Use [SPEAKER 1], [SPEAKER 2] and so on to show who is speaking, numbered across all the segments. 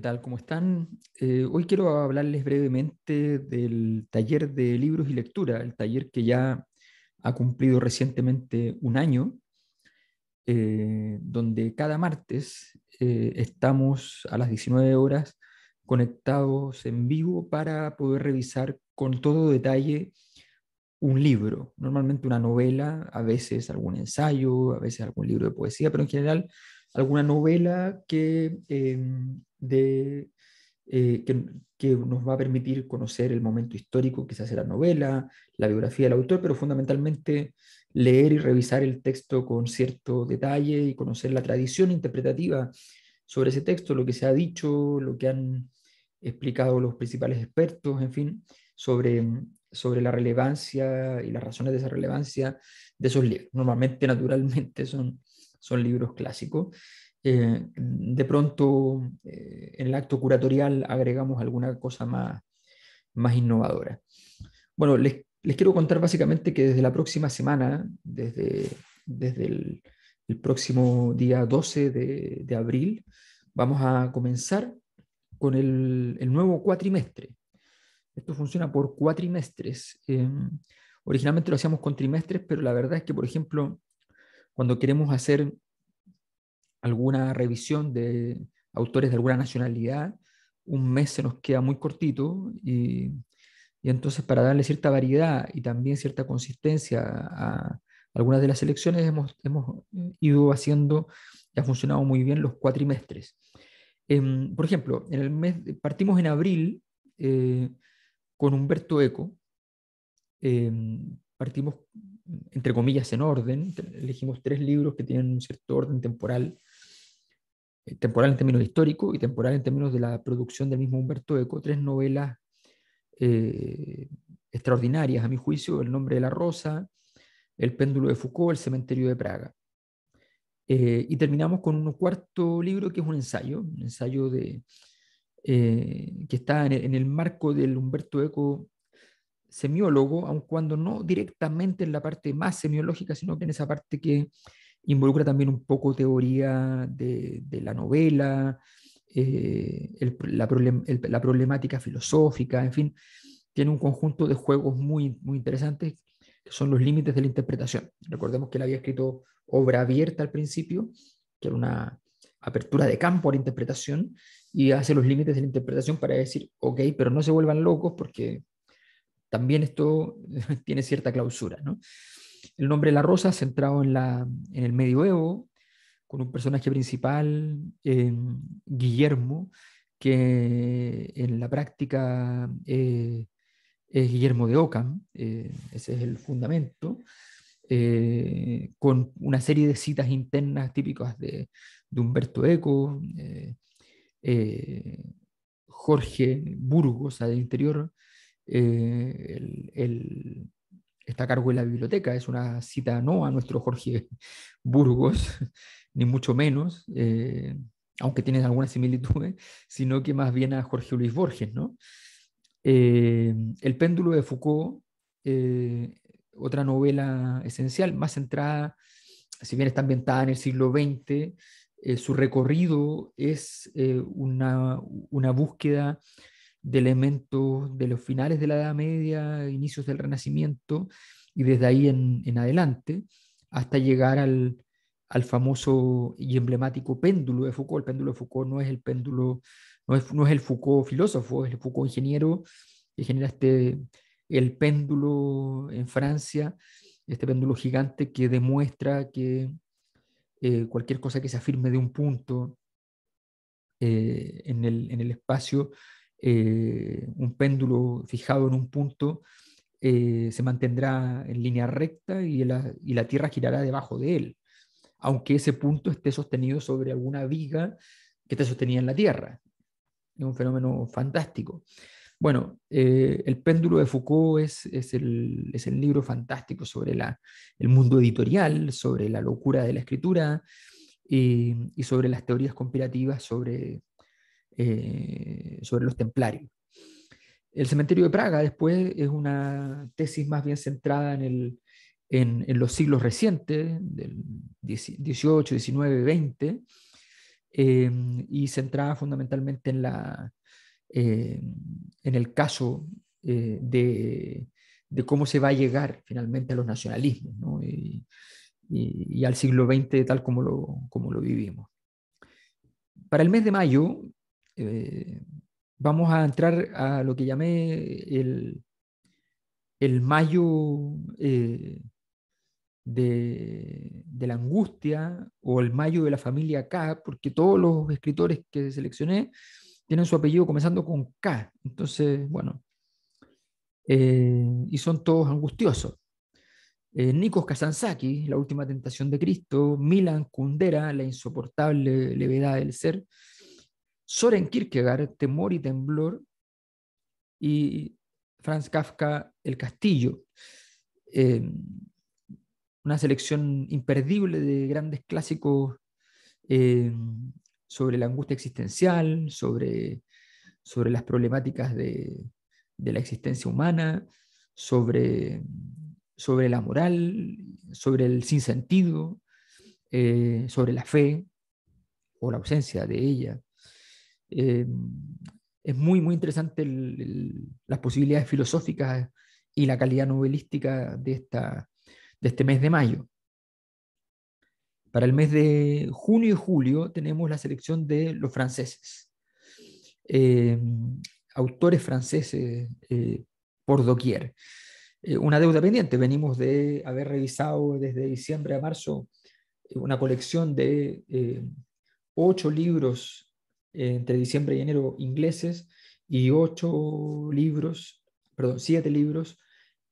[SPEAKER 1] tal? ¿Cómo están? Eh, hoy quiero hablarles brevemente del taller de libros y lectura, el taller que ya ha cumplido recientemente un año, eh, donde cada martes eh, estamos a las 19 horas conectados en vivo para poder revisar con todo detalle un libro, normalmente una novela, a veces algún ensayo, a veces algún libro de poesía, pero en general alguna novela que eh, de, eh, que, nos va a permitir conocer el momento histórico, quizás hace la novela, la biografía del autor, pero fundamentalmente leer y revisar el texto con cierto detalle y conocer la tradición interpretativa sobre ese texto, lo que se ha dicho, lo que han explicado los principales expertos, en fin, sobre, la relevancia y las razones de esa relevancia de esos libros. Normalmente, naturalmente, son, son libros clásicos. Eh, de pronto, eh, en el acto curatorial agregamos alguna cosa más, más innovadora. Bueno, les, quiero contar básicamente que desde la próxima semana, desde, desde el, próximo día 12 de, abril, vamos a comenzar con el, nuevo cuatrimestre. Esto funciona por cuatrimestres. Eh, originalmente lo hacíamos con trimestres, pero la verdad es que, por ejemplo, cuando queremos hacer alguna revisión de autores de alguna nacionalidad, un mes se nos queda muy cortito y, entonces para darle cierta variedad y también cierta consistencia a algunas de las elecciones hemos, ido haciendo, y ha funcionado muy bien los cuatrimestres. Em, por ejemplo, en el mes, partimos en abril eh, con Humberto Eco, em, partimos entre comillas en orden, elegimos tres libros que tienen un cierto orden temporal eh, temporal en términos históricos y temporal en términos de la producción del mismo Humberto Eco, tres novelas eh, extraordinarias, a mi juicio, El nombre de la rosa, El péndulo de Foucault, El cementerio de Praga. Eh, y terminamos con un cuarto libro que es un ensayo, un ensayo de, que está en el, en el, marco del Humberto Eco semiólogo, aun cuando no directamente en la parte más semiológica, sino que en esa parte que Involucra también un poco teoría de, la novela, eh, la, problemática filosófica, en fin, tiene un conjunto de juegos muy, muy interesantes que son los límites de la interpretación. Recordemos que él había escrito obra abierta al principio, que era una apertura de campo a la interpretación, y hace los límites de la interpretación para decir, ok, pero no se vuelvan locos porque también esto tiene cierta clausura, ¿no? El nombre de La Rosa, centrado en, el medioevo, con un personaje principal, eh, Guillermo, que en la práctica eh, es Guillermo de Ockham, eh, ese es el fundamento, con una serie de citas internas típicas de, Humberto Eco, Jorge Burgos, al interior, el está a cargo de la biblioteca, es una cita no a nuestro Jorge Burgos, ni mucho menos, eh, aunque tiene algunas similitudes, sino que más bien a Jorge Luis Borges. Eh, el péndulo de Foucault, eh, otra novela esencial, más centrada, si bien está ambientada en el siglo XX, su recorrido es una búsqueda de elementos de los finales de la Edad Media, inicios del Renacimiento, y desde ahí en, adelante, hasta llegar al, famoso y emblemático péndulo de Foucault. El péndulo de Foucault no es el péndulo, no es, no es el Foucault filósofo, es el Foucault ingeniero que genera este, el péndulo en Francia, este péndulo gigante que demuestra que eh, cualquier cosa que se afirme de un punto eh, en, el, en el espacio eh, un péndulo fijado en un punto eh, se mantendrá en línea recta y la, Tierra girará debajo de él, aunque ese punto esté sostenido sobre alguna viga que te sostenida en la Tierra. Es un fenómeno fantástico. Bueno, eh, El péndulo de Foucault es, el, libro fantástico sobre la, el mundo editorial, sobre la locura de la escritura y, y sobre las teorías comparativas sobre, eh, sobre los templarios. El cementerio de Praga después es una tesis más bien centrada en, los siglos recientes, del 18, 19, 20, y centrada fundamentalmente en, la, eh, en el caso eh, de, cómo se va a llegar finalmente a los nacionalismos y, al siglo XX tal como como lo vivimos. Para el mes de mayo, eh, vamos a entrar a lo que llamé el, mayo eh, de, la angustia o el mayo de la familia K, porque todos los escritores que seleccioné tienen su apellido comenzando con K. Entonces, bueno, eh, y son todos angustiosos. Nikos Kazantzakis, La última tentación de Cristo, Milan Kundera, La insoportable levedad del ser, Soren Kierkegaard, Temor y Temblor, y Franz Kafka, El Castillo. Em, una selección imperdible de grandes clásicos em, sobre la angustia existencial, sobre, sobre las problemáticas de, la existencia humana, sobre, sobre la moral, sobre el sinsentido, eh, sobre la fe o la ausencia de ella, eh, es muy, muy interesante las posibilidades filosóficas y la calidad novelística de, de este mes de mayo. Para el mes de junio y julio tenemos la selección de los franceses, eh, autores franceses eh, por doquier. una deuda pendiente, venimos de haber revisado desde diciembre a marzo una colección de ocho libros eh, entre diciembre y enero ingleses y ocho libros, perdón, siete libros,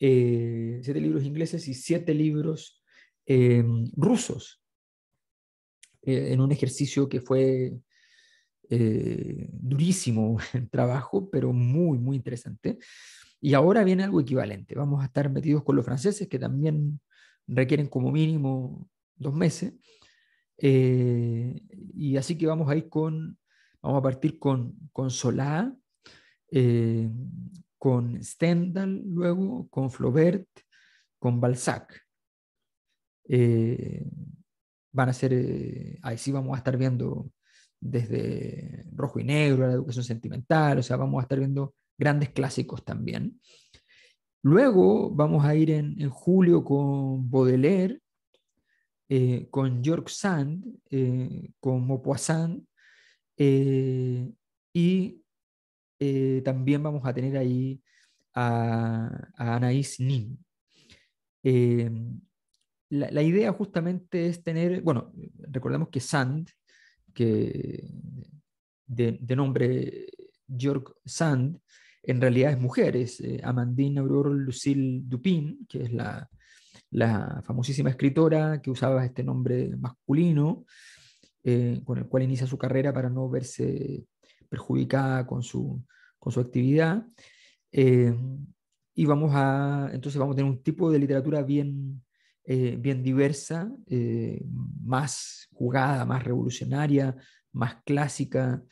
[SPEAKER 1] eh, siete libros ingleses y siete libros eh, rusos, en un ejercicio que fue durísimo el trabajo, pero muy, muy interesante. Y ahora viene algo equivalente. Vamos a estar metidos con los franceses, que también requieren como mínimo dos meses. y así que vamos a ir con Vamos a partir con, con Solá, eh, con Stendhal, luego con Flaubert, con Balzac. Eh, van a ser, eh, ahí sí vamos a estar viendo desde Rojo y Negro, a la educación sentimental, o sea, vamos a estar viendo grandes clásicos también. Luego vamos a ir en, julio con Baudelaire, con George Sand, con Maupassant, eh, y eh, también vamos a tener ahí a, a Anaís Nin. Eh, la, idea justamente es tener, bueno, recordemos que Sand, que de, nombre Georg Sand, en realidad es mujer, es Amandine Aurore Lucille Dupin, que es la, la famosísima escritora que usaba este nombre masculino, eh, con el cual inicia su carrera para no verse perjudicada con su, actividad. Eh, y vamos a, entonces vamos a tener un tipo de literatura bien, eh, bien diversa, más jugada, más revolucionaria, más clásica,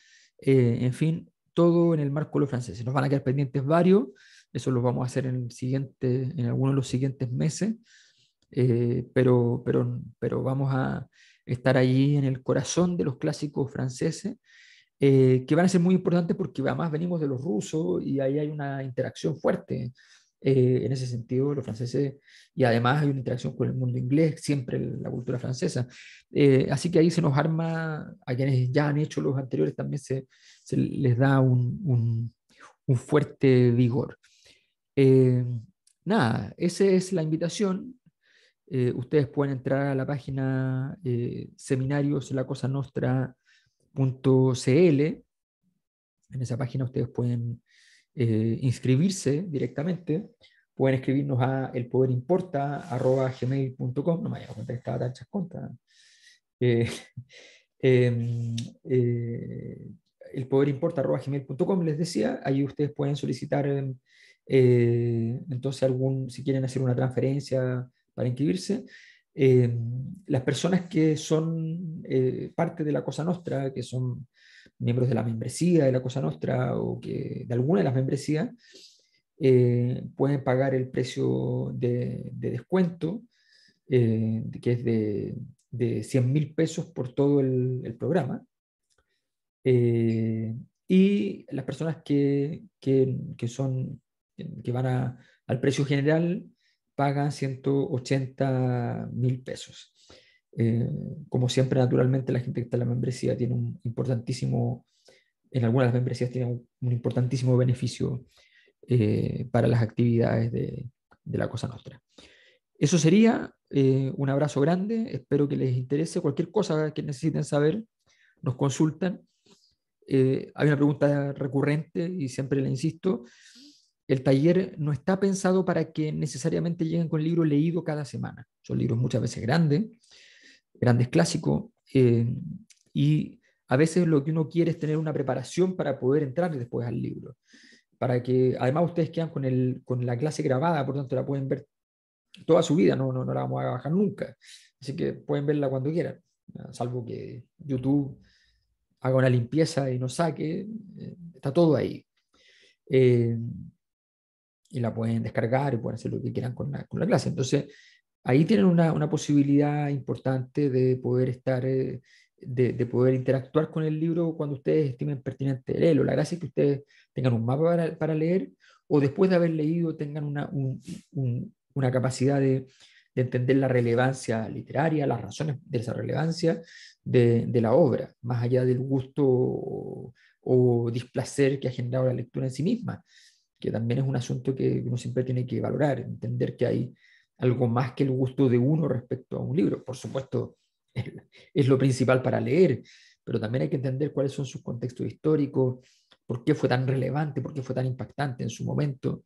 [SPEAKER 1] en fin, todo en el marco de los franceses. Nos van a quedar pendientes varios, eso lo vamos a hacer en, el siguiente, en alguno de los siguientes meses, pero, pero, pero vamos a, estar allí en el corazón de los clásicos franceses, eh, que van a ser muy importantes porque además venimos de los rusos y ahí hay una interacción fuerte. Eh, en ese sentido, los franceses, y además hay una interacción con el mundo inglés, siempre la cultura francesa. Eh, así que ahí se nos arma, a quienes ya han hecho los anteriores también se, les da un, un fuerte vigor. nada, esa es la invitación eh, ustedes pueden entrar a la página eh, seminarios eh, seminarioselacosanostra.cl. En esa página ustedes pueden eh, inscribirse directamente. Pueden escribirnos a elpoderimporta.gmail.com. No me había cuenta que estaba tan chasconta. Em, elpoderimporta.gmail.com les decía. Ahí ustedes pueden solicitar em, entonces algún, si quieren hacer una transferencia para inscribirse. Eh, las personas que son eh, parte de la Cosa Nostra, que son miembros de la membresía de la Cosa Nostra o que de alguna de las membresías, eh, pueden pagar el precio de, descuento, que es de, 100 mil pesos por todo el, programa. y las personas que, son, que van al precio general pagan 180 mil pesos. Eh, como siempre, naturalmente, la gente que está en la membresía tiene un importantísimo, en algunas de las membresías tiene un, importantísimo beneficio eh, para las actividades de, la Cosa Nostra. Eso sería eh, un abrazo grande, espero que les interese cualquier cosa que necesiten saber, nos consultan. hay una pregunta recurrente y siempre la insisto, el taller no está pensado para que necesariamente lleguen con libro leído cada semana. Son libros muchas veces grandes, grandes clásicos, eh, y a veces lo que uno quiere es tener una preparación para poder entrar después al libro. Para que, además, ustedes quedan con, la clase grabada, por tanto la pueden ver toda su vida, no, no, la vamos a bajar nunca. Así que pueden verla cuando quieran, salvo que YouTube haga una limpieza y nos saque, eh, está todo ahí. Eh, y la pueden descargar y pueden hacer lo que quieran con la, con la clase. Entonces, ahí tienen una, una, posibilidad importante de poder estar, eh, de, de, poder interactuar con el libro cuando ustedes estimen pertinente leerlo. La gracia es que ustedes tengan un mapa para, leer o después de haber leído tengan una, una capacidad de, de, entender la relevancia literaria, las razones de esa relevancia de, de la obra, más allá del gusto o displacer que ha generado la lectura en sí misma, que también es un asunto que uno siempre tiene que valorar, entender que hay algo más que el gusto de uno respecto a un libro. Por supuesto, es lo principal para leer, pero también hay que entender cuáles son sus contextos históricos, por qué fue tan relevante, por qué fue tan impactante en su momento.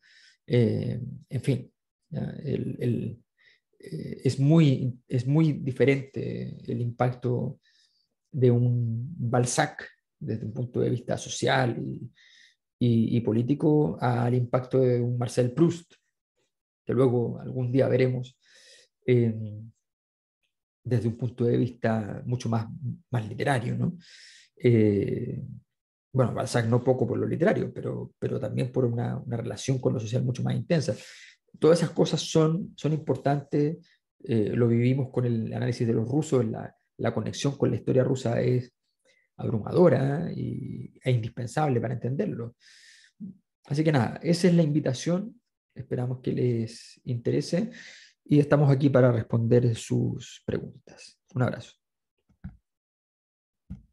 [SPEAKER 1] Eh, en fin, eh, es, muy, es muy diferente el impacto de un Balzac desde un punto de vista social y, y, político al impacto de un Marcel Proust, que luego algún día veremos, eh, desde un punto de vista mucho más, más literario. ¿no? Eh, bueno, Balzac no poco por lo literario, pero, pero también por una, una, relación con lo social mucho más intensa. Todas esas cosas son, son importantes, eh, lo vivimos con el análisis de los rusos, la, la conexión con la historia rusa es, abrumadora y, e indispensable para entenderlo. Así que nada, esa es la invitación. Esperamos que les interese y estamos aquí para responder sus preguntas. Un abrazo.